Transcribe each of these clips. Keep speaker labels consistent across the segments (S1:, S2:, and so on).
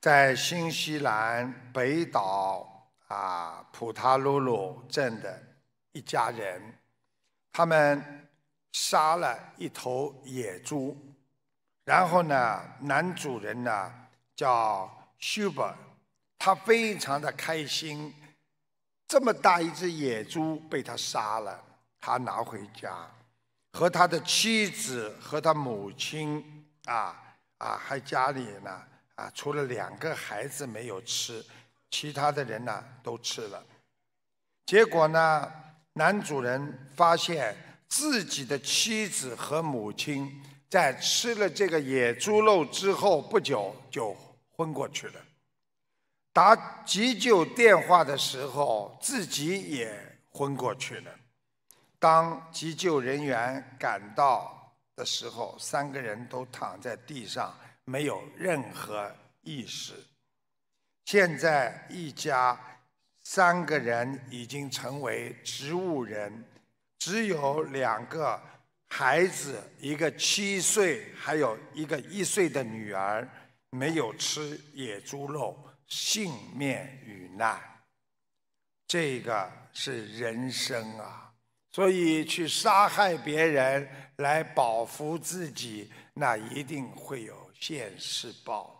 S1: 在新西兰北岛啊普塔鲁鲁镇的一家人，他们杀了一头野猪，然后呢，男主人呢叫 Shuber，他非常的开心，这么大一只野猪被他杀了，他拿回家，和他的妻子和他母亲啊啊，还家里呢。啊，除了两个孩子没有吃，其他的人呢都吃了。结果呢，男主人发现自己的妻子和母亲在吃了这个野猪肉之后不久就昏过去了。打急救电话的时候，自己也昏过去了。当急救人员赶到的时候，三个人都躺在地上。没有任何意识。现在一家三个人已经成为植物人，只有两个孩子，一个七岁，还有一个一岁的女儿，没有吃野猪肉幸免于难。这个是人生啊。所以去杀害别人来保护自己，那一定会有现世报。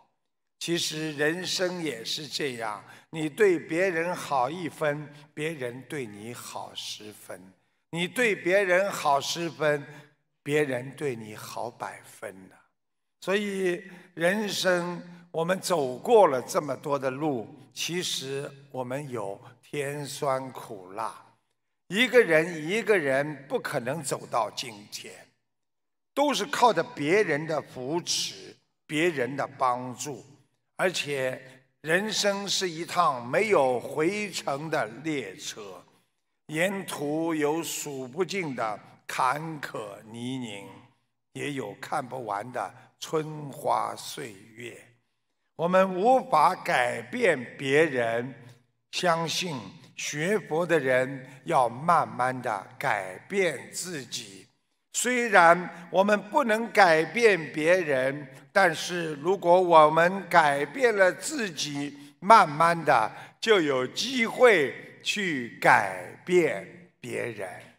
S1: 其实人生也是这样，你对别人好一分，别人对你好十分；你对别人好十分，别人对你好百分呢。所以人生，我们走过了这么多的路，其实我们有甜酸苦辣。一个人，一个人不可能走到今天，都是靠着别人的扶持、别人的帮助。而且，人生是一趟没有回程的列车，沿途有数不尽的坎坷泥泞，也有看不完的春花岁月。我们无法改变别人。相信学佛的人要慢慢的改变自己。虽然我们不能改变别人，但是如果我们改变了自己，慢慢的就有机会去改变别人。